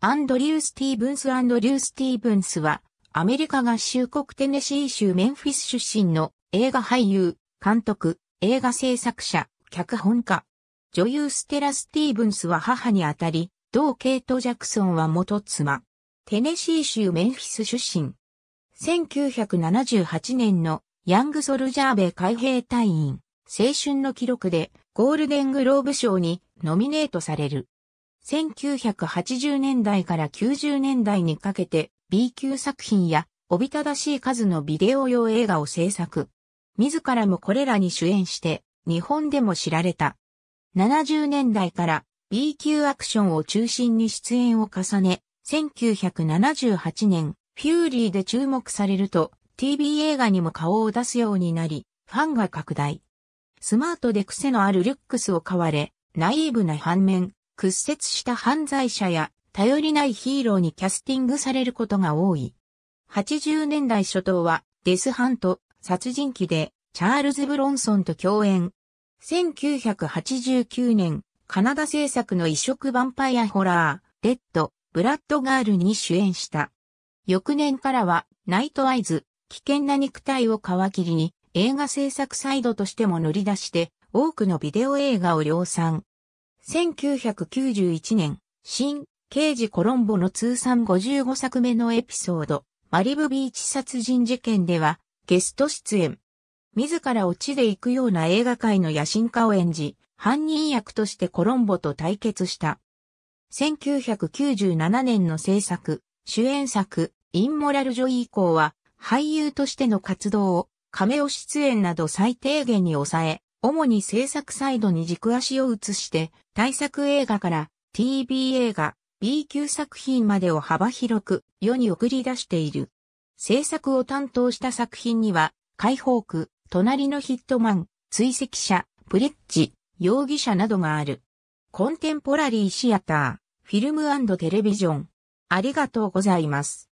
アンドリュー・スティーブンス・アンドリュー・スティーブンスは、アメリカ合衆国テネシー州メンフィス出身の映画俳優、監督、映画制作者、脚本家。女優ステラ・スティーブンスは母にあたり、同ケイト・ジャクソンは元妻。テネシー州メンフィス出身。1978年のヤング・ソルジャー米海兵隊員、青春の記録でゴールデングローブ賞にノミネートされる。1980年代から90年代にかけて B 級作品やおびただしい数のビデオ用映画を制作。自らもこれらに主演して日本でも知られた。70年代から B 級アクションを中心に出演を重ね、1978年、フューリーで注目されると TV 映画にも顔を出すようになり、ファンが拡大。スマートで癖のあるルックスを買われ、ナイーブな反面、屈折した犯罪者や頼りないヒーローにキャスティングされることが多い。80年代初頭はデスハント、殺人鬼でチャールズ・ブロンソンと共演。1989年、カナダ製作の異色ヴァンパイアホラー、レッド、ブラッドガールに主演した。翌年からは、ナイトアイズ、危険な肉体を皮切りに、映画制作サイドとしても乗り出して、多くのビデオ映画を量産。1991年、新、刑事コロンボの通算55作目のエピソード、マリブビーチ殺人事件では、ゲスト出演。自ら落ちで行くような映画界の野心家を演じ、犯人役としてコロンボと対決した。1997年の制作、主演作、インモラルジョイ以降は、俳優としての活動を、亀尾出演など最低限に抑え、主に制作サイドに軸足を移して、大作映画から TV 映画、B 級作品までを幅広く世に送り出している。制作を担当した作品には、解放区、隣のヒットマン、追跡者、ブリッジ、容疑者などがある。コンテンポラリーシアター、フィルムテレビジョン。ありがとうございます。